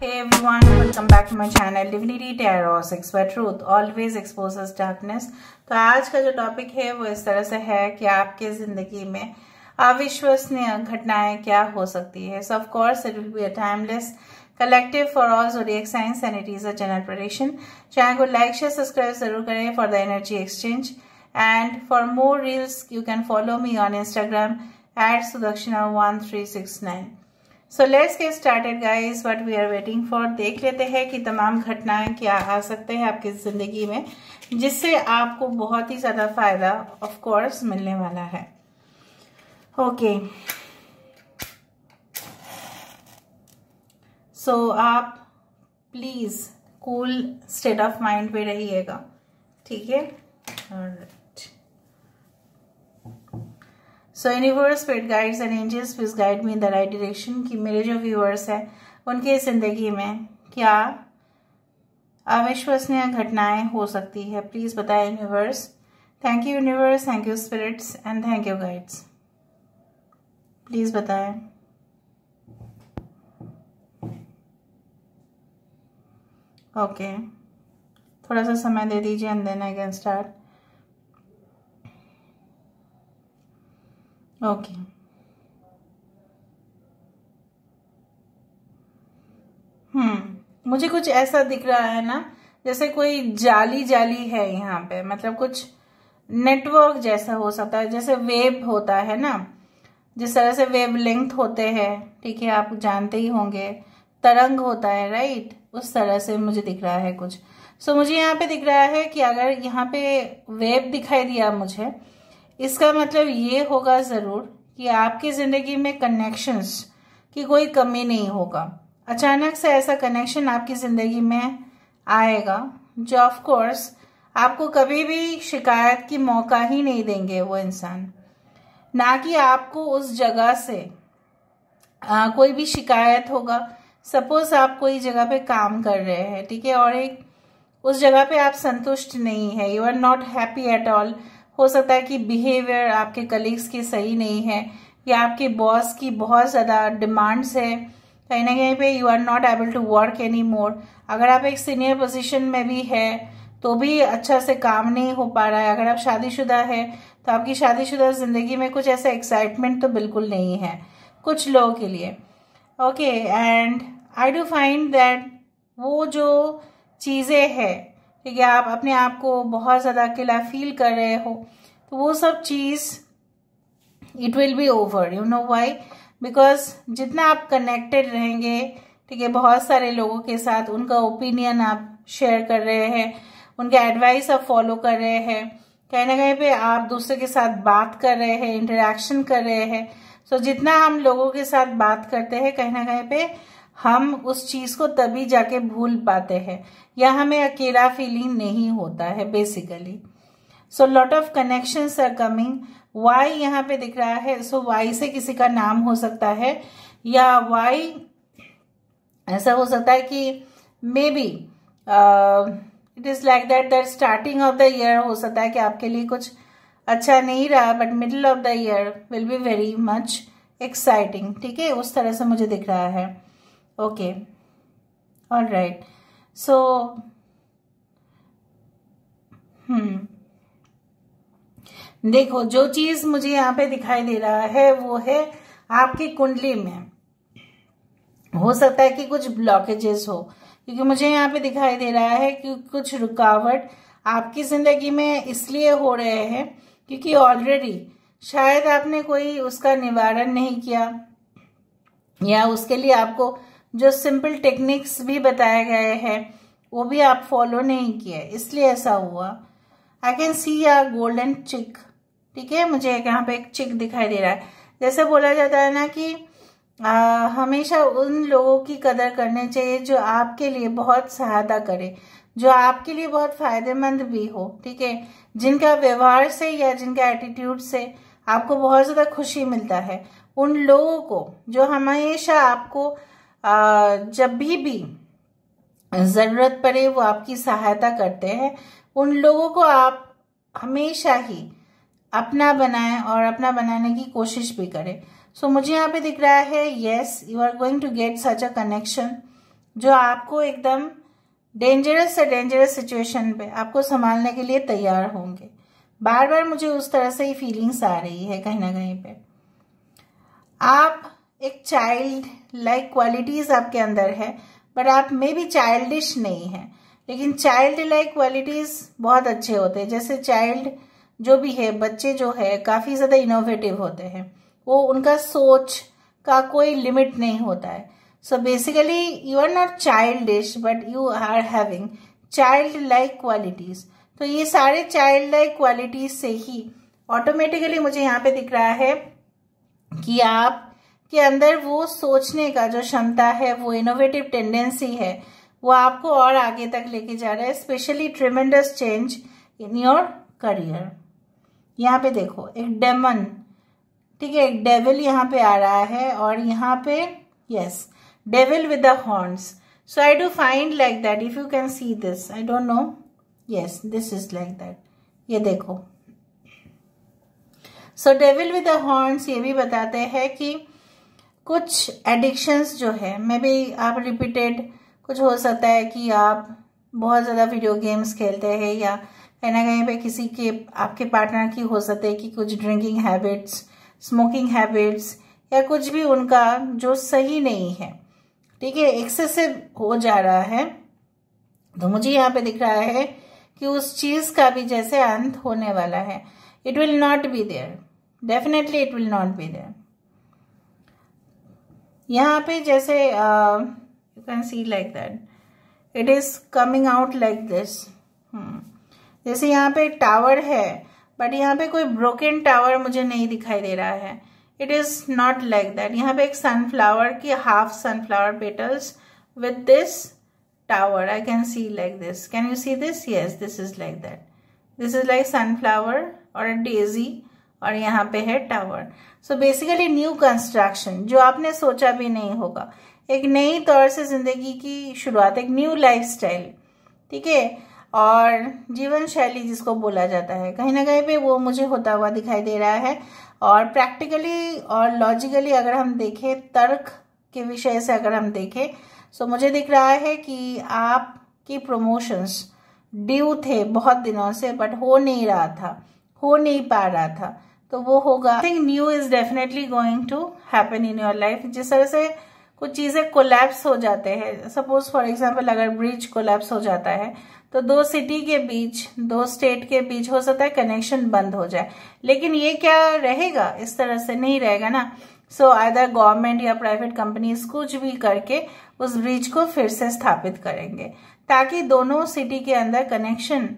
तो आज का जो टॉपिक है वो इस तरह से है कि आपके जिंदगी में अविश्वसनीय घटनाएं क्या हो सकती है so of course it will be a timeless collective for all zodiac signs and it is a general prediction channel को लाइक शेयर सब्सक्राइब जरूर करें for the energy exchange and for more reels you can follow me on Instagram at Sudakshina one three six nine so let's get started guys what we are waiting for देख लेते हैं कि तमाम घटनाएं क्या आ सकते हैं आपकी ज़िंदगी में जिससे आपको बहुत ही ज़्यादा फायदा ऑफ कोर्स मिलने वाला है ओके okay. सो so, आप please cool state of mind पे रहिएगा ठीक है और so universe paid guides and angels please guide me in the right direction कि मेरे जो व्यूअर्स हैं उनके ज़िंदगी में क्या अविश्वसनीय घटनाएं हो सकती है प्लीज़ बताएं universe thank you universe thank you spirits and thank you guides please बताएं ओके okay. थोड़ा सा समय दे दीजिए and then I can start okay hmm hmm. मुझे कुछ ऐसा दिख रहा है ना जैसे कोई जाली जाली है यहाँ पे मतलब कुछ नेटवर्क जैसा हो सकता है जैसे वेब होता है ना जिस तरह से वेब लेंथ होते हैं ठीक है आप जानते ही होंगे तरंग होता है राइट उस तरह से मुझे दिख रहा है कुछ सो so, मुझे यहाँ पे दिख रहा है कि अगर यहाँ पे वेब दिखाई दिया मुझे इसका मतलब ये होगा ज़रूर कि आपकी ज़िंदगी में कनेक्शंस की कोई कमी नहीं होगा अचानक से ऐसा कनेक्शन आपकी ज़िंदगी में आएगा जो ऑफ कोर्स आपको कभी भी शिकायत की मौका ही नहीं देंगे वो इंसान ना कि आपको उस जगह से आ, कोई भी शिकायत होगा सपोज आप कोई जगह पे काम कर रहे हैं ठीक है और एक उस जगह पे आप संतुष्ट नहीं है you are not happy at all हो सकता है कि बिहेवियर आपके कलीग्स की सही नहीं है या आपके बॉस की बहुत ज़्यादा डिमांड्स है कहीं ना कहीं पे you are not able to work any more अगर आप एक सीनियर पोजीशन में भी है तो भी अच्छा से काम नहीं हो पा रहा है अगर आप शादीशुदा है तो आपकी शादीशुदा ज़िंदगी में कुछ ऐसा एक्साइटमेंट तो बिल्कुल नहीं है कुछ लोगों के लिए okay and I do find that वो जो चीज़ें हैं ठीक है आप अपने आप को बहुत ज़्यादा अकेला फील कर रहे हो तो वो सब चीज़ it will be over you know why because जितना आप कनेक्टेड रहेंगे ठीक है बहुत सारे लोगों के साथ उनका ओपिनियन आप शेयर कर रहे हैं उनका एडवाइस आप फॉलो कर रहे हैं कहीं ना कहीं पे आप दूसरे के साथ बात कर रहे हैं इंटरेक्शन कर रहे हैं सो so, जितना हम लोगों के साथ बात करते हैं कहीं ना कहीं पे हम उस चीज को तभी जाके भूल पाते हैं या हमें अकेला फीलिंग नहीं होता है basically so lot of connection are coming why यहाँ पे दिख रहा है सो so, वाई से किसी का नाम हो सकता है या वाई ऐसा हो सकता है कि maybe it is like that that starting of the year हो सकता है कि आपके लिए कुछ अच्छा नहीं रहा but middle of the year will be very much exciting ठीक है उस तरह से मुझे दिख रहा है okay all right so hmm देखो जो चीज मुझे यहाँ पे दिखाई दे रहा है वो है आपकी कुंडली में हो सकता है कि कुछ ब्लॉकेजेस हो क्योंकि मुझे यहाँ पे दिखाई दे रहा है कि कुछ रुकावट आपकी जिंदगी में इसलिए हो रहे हैं क्योंकि ऑलरेडी शायद आपने कोई उसका निवारण नहीं किया या उसके लिए आपको जो सिंपल टेक्निक्स भी बताए गए हैं वो भी आप फॉलो नहीं किए इसलिए ऐसा हुआ I can see are golden chick ठीक है मुझे यहाँ पे एक चिक दिखाई दे रहा है जैसे बोला जाता है ना कि आ, हमेशा उन लोगों की कदर करनी चाहिए जो आपके लिए बहुत सहायता करे जो आपके लिए बहुत फायदेमंद भी हो ठीक है जिनका व्यवहार से या जिनका एटीट्यूड से आपको बहुत ज़्यादा खुशी मिलता है उन लोगों को जो हमेशा आपको जब भी भी ज़रूरत पड़े वो आपकी सहायता करते हैं उन लोगों को आप हमेशा ही अपना बनाएं और अपना बनाने की कोशिश भी करें सो so, मुझे यहाँ पे दिख रहा है yes you are going to get such a connection जो आपको एकदम डेंजरस से डेंजरस सिचुएशन पे आपको संभालने के लिए तैयार होंगे बार बार मुझे उस तरह से ही फीलिंग्स आ रही है कहीं ना कहीं पे आप एक चाइल्ड लाइक क्वालिटीज़ आपके अंदर है बट आप मे भी चाइल्डिश नहीं है लेकिन चाइल्ड लाइक क्वालिटीज़ बहुत अच्छे होते हैं जैसे चाइल्ड जो भी है बच्चे जो है काफ़ी ज़्यादा इनोवेटिव होते हैं वो उनका सोच का कोई लिमिट नहीं होता है so basically you are not childish but you are having child like qualities तो ये सारे चाइल्ड लाइक क्वालिटीज़ से ही ऑटोमेटिकली मुझे यहाँ पे दिख रहा है कि आप के अंदर वो सोचने का जो क्षमता है वो इनोवेटिव टेंडेंसी है वो आपको और आगे तक लेके जा रहा है specially tremendous change in your career यहाँ पे देखो एक डेमन ठीक है एक डेविल यहाँ पे आ रहा है और यहाँ पे yes devil with the horns so I do find like that if you can see this I don't know yes this is like that ये देखो so devil with the horns ये भी बताते हैं कि कुछ एडिक्शंस जो है मे बी आप रिपीटेड कुछ हो सकता है कि आप बहुत ज़्यादा वीडियो गेम्स खेलते हैं या कहीं ना कहीं पे किसी के आपके पार्टनर की हो सकते है कि कुछ ड्रिंकिंग हैबिट्स स्मोकिंग हैबिट्स या कुछ भी उनका जो सही नहीं है ठीक है एक्सेसिव हो जा रहा है तो मुझे यहाँ पे दिख रहा है कि उस चीज़ का भी जैसे अंत होने वाला है it will not be there definitely it will not be there यहाँ पे जैसे you can see like that it is coming out like this जैसे यहाँ पे टावर है बट यहाँ पे कोई ब्रोकन टावर मुझे नहीं दिखाई दे रहा है it is not like that यहाँ पे एक सनफ्लावर की half sunflower petals with this tower I can see like this can you see this yes this is like that this is like sunflower और अ डेजी और यहाँ पे है tower so basically new construction जो आपने सोचा भी नहीं होगा एक नई तौर से जिंदगी की शुरुआत एक न्यू लाइफस्टाइल ठीक है और जीवन शैली जिसको बोला जाता है कहीं ना कहीं पे वो मुझे होता हुआ दिखाई दे रहा है और प्रैक्टिकली और लॉजिकली अगर हम देखें तर्क के विषय से अगर हम देखें सो मुझे दिख रहा है कि आपकी प्रमोशंस ड्यू थे बहुत दिनों से बट हो नहीं रहा था हो नहीं पा रहा था तो वो होगा thing new is definitely going to happen in your life जिस तरह से कुछ चीज़ें कोलैप्स हो जाते हैं सपोज फॉर एग्जाम्पल अगर ब्रिज कोलैप्स हो जाता है तो दो सिटी के बीच दो स्टेट के बीच हो सकता है कनेक्शन बंद हो जाए लेकिन ये क्या रहेगा इस तरह से नहीं रहेगा ना सो आयदर गवर्नमेंट या प्राइवेट कंपनीज कुछ भी करके उस ब्रिज को फिर से स्थापित करेंगे ताकि दोनों सिटी के अंदर कनेक्शन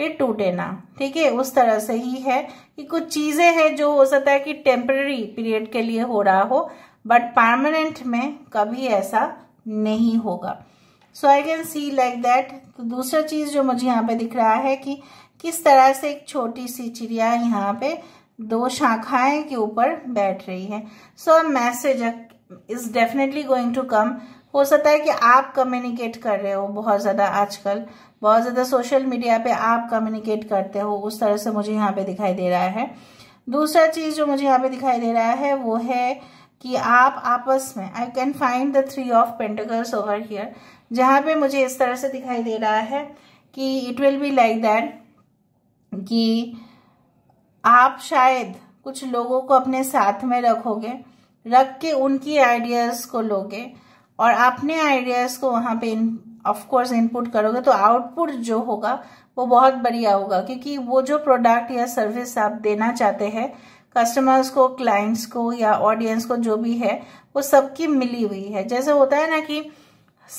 फिर टूटे ना ठीक है उस तरह से ही है कि कुछ चीज़ें हैं जो हो सकता है कि टेम्पररी पीरियड के लिए हो रहा हो बट परमानेंट में कभी ऐसा नहीं होगा so I can see like that तो दूसरा चीज़ जो मुझे यहाँ पे दिख रहा है कि किस तरह से एक छोटी सी चिड़िया यहाँ पे दो शाखाएं के ऊपर बैठ रही है so a message is definitely going to come हो सकता है कि आप कम्युनिकेट कर रहे हो बहुत ज़्यादा आजकल बहुत ज़्यादा सोशल मीडिया पे आप कम्युनिकेट करते हो उस तरह से मुझे यहाँ पे दिखाई दे रहा है दूसरा चीज़ जो मुझे यहाँ पे दिखाई दे रहा है वो है कि आप आपस में I can find the three of pentacles over here जहाँ पे मुझे इस तरह से दिखाई दे रहा है कि it will be like that कि आप शायद कुछ लोगों को अपने साथ में रखोगे रख के उनकी आइडियाज़ को लोगे और अपने आइडियाज़ को वहाँ पे ऑफ कोर्स इनपुट करोगे तो आउटपुट जो होगा वो बहुत बढ़िया होगा क्योंकि वो जो प्रोडक्ट या सर्विस आप देना चाहते हैं कस्टमर्स को क्लाइंट्स को या ऑडियंस को जो भी है वो सबकी मिली हुई है जैसे होता है ना कि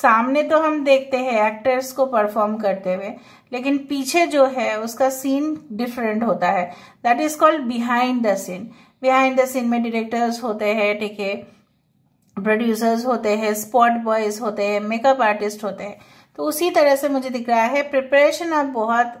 सामने तो हम देखते हैं एक्टर्स को परफॉर्म करते हुए लेकिन पीछे जो है उसका सीन डिफरेंट होता है that is called behind the scene behind the scene में डायरेक्टर्स होते हैं ठीक है प्रोड्यूसर्स होते हैं स्पॉट बॉयज होते हैं मेकअप आर्टिस्ट होते हैं तो उसी तरह से मुझे दिख रहा है प्रिपरेशन आप बहुत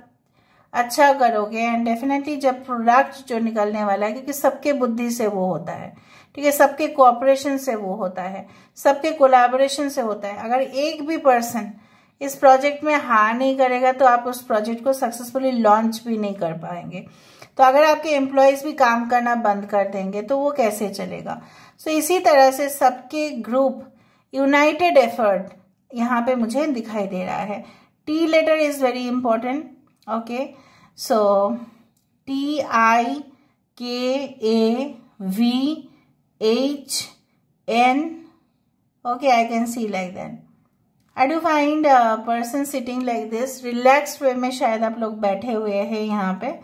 अच्छा करोगे एंड डेफिनेटली जब प्रोडक्ट जो निकलने वाला है क्योंकि सबके बुद्धि से वो होता है ठीक है सबके कोऑपरेशन से वो होता है सबके कोलाबोरेशन से होता है अगर एक भी पर्सन इस प्रोजेक्ट में हार नहीं करेगा तो आप उस प्रोजेक्ट को सक्सेसफुली लॉन्च भी नहीं कर पाएंगे तो अगर आपके एम्प्लॉयज भी काम करना बंद कर देंगे तो वो कैसे चलेगा सो so, इसी तरह से सबके ग्रुप यूनाइटेड एफर्ट यहाँ पे मुझे दिखाई दे रहा है T letter is very important okay so T I K A V H N okay I can see like then I do find person sitting like this relax way में शायद आप लोग बैठे हुए हैं यहाँ पे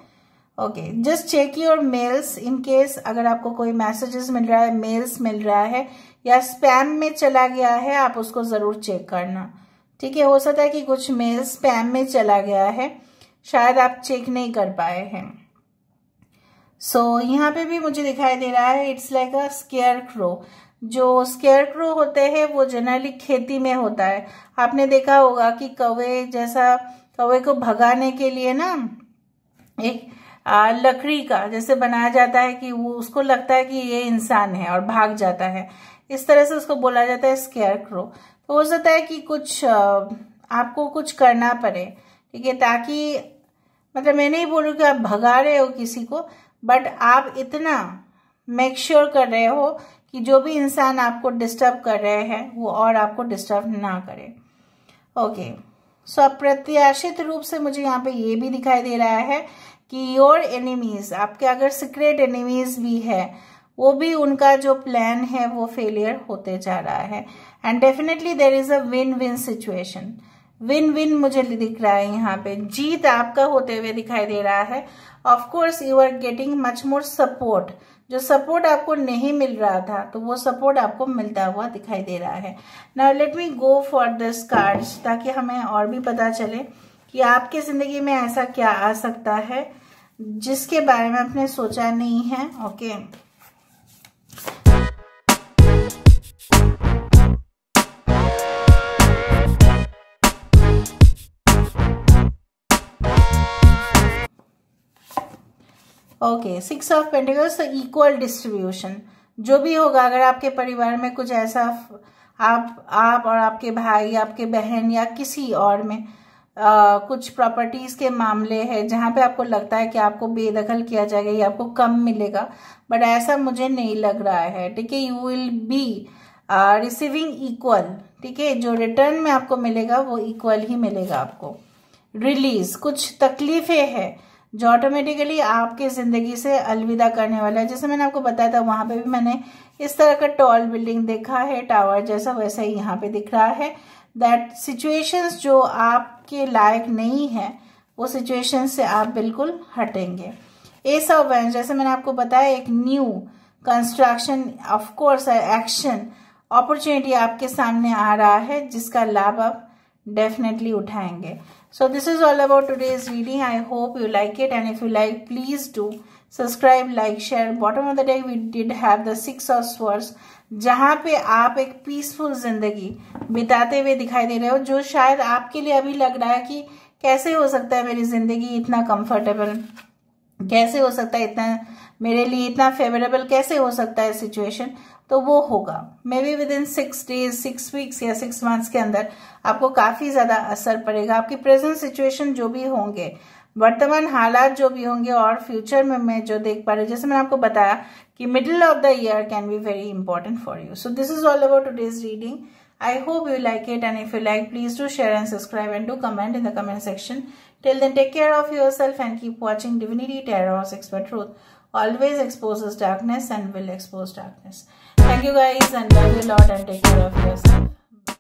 okay just check your mails in case अगर आपको कोई मैसेजेस मिल रहा है मेल्स मिल रहा है या स्पैम में चला गया है आप उसको ज़रूर चेक करना ठीक है हो सकता है कि कुछ मेल स्पैम में चला गया है शायद आप चेक नहीं कर पाए हैं सो so, यहाँ पे भी मुझे दिखाई दे रहा है it's like a scarecrow जो स्केयर क्रो होते हैं वो जनरली खेती में होता है आपने देखा होगा कि कवे जैसा कवे को भगाने के लिए ना एक लकड़ी का जैसे बनाया जाता है कि वो उसको लगता है कि ये इंसान है और भाग जाता है इस तरह से उसको बोला जाता है स्केयर क्रो तो हो सकता है कि कुछ आपको कुछ करना पड़े ठीक है ताकि मतलब मैं नहीं बोलूँ कि आप भगा रहे हो किसी को बट आप इतना मेक श्योर sure कर रहे हो कि जो भी इंसान आपको डिस्टर्ब कर रहे हैं वो और आपको डिस्टर्ब ना करे ओके सो अप्रत्याशित रूप से मुझे यहाँ पे ये भी दिखाई दे रहा है कि योर एनिमीज आपके अगर सीक्रेट एनिमीज भी है वो भी उनका जो प्लान है वो फेलियर होते जा रहा है and definitely there is a win win situation win win मुझे दिख रहा है यहाँ पे जीत आपका होते हुए दिखाई दे रहा है of course you are getting much more support जो सपोर्ट आपको नहीं मिल रहा था तो वो सपोर्ट आपको मिलता हुआ दिखाई दे रहा है now let me go for this card ताकि हमें और भी पता चले कि आपके ज़िंदगी में ऐसा क्या आ सकता है जिसके बारे में आपने सोचा नहीं है okay okay six of pentacles equal distribution जो भी होगा अगर आपके परिवार में कुछ ऐसा आप आप और आपके भाई आपके बहन या किसी और में आ, कुछ प्रॉपर्टीज़ के मामले हैं जहां पे आपको लगता है कि आपको बेदखल किया जाएगा या आपको कम मिलेगा बट ऐसा मुझे नहीं लग रहा है ठीक है you will be receiving equal ठीक है जो रिटर्न में आपको मिलेगा वो इक्वल ही मिलेगा आपको रिलीज कुछ तकलीफें हैं जो ऑटोमेटिकली आपके ज़िंदगी से अलविदा करने वाला है जैसे मैंने आपको बताया था वहां पे भी मैंने इस तरह का टॉल बिल्डिंग देखा है टावर जैसा वैसा ही यहाँ पे दिख रहा है दैट सिचुएशंस जो आपके लायक नहीं है वो सिचुएशन से आप बिल्कुल हटेंगे एस ऑफ वेंस जैसे मैंने आपको बताया एक new construction of course action opportunity आपके सामने आ रहा है जिसका लाभ आप डेफिनेटली उठाएंगे so this is all about today's reading I hope you like it and if you like please do subscribe like share bottom of the day we did have the six of swords जहां पे आप एक peaceful जिंदगी बिताते हुए दिखाई दे रहे हो जो शायद आपके लिए अभी लग रहा है कि कैसे हो सकता है मेरी जिंदगी इतना कंफर्टेबल कैसे हो सकता है इतना मेरे लिए इतना फेवरेबल कैसे हो सकता है सिचुएशन तो वो होगा maybe within six days six weeks या सिक्स मंथ्स के अंदर आपको काफी ज्यादा असर पड़ेगा आपकी प्रेजेंट सिचुएशन जो भी होंगे वर्तमान हालात जो भी होंगे और फ्यूचर में मैं जो देख पा रही हूँ जैसे मैंने आपको बताया कि middle of the year can be very important for you so this is all about today's reading I hope you like it and if you like please to share and subscribe and do comment in the comment section till then take care of yourself and keep watching divinity tarot expert truth always expose darkness and will expose darkness thank you guys and lot and take care of your self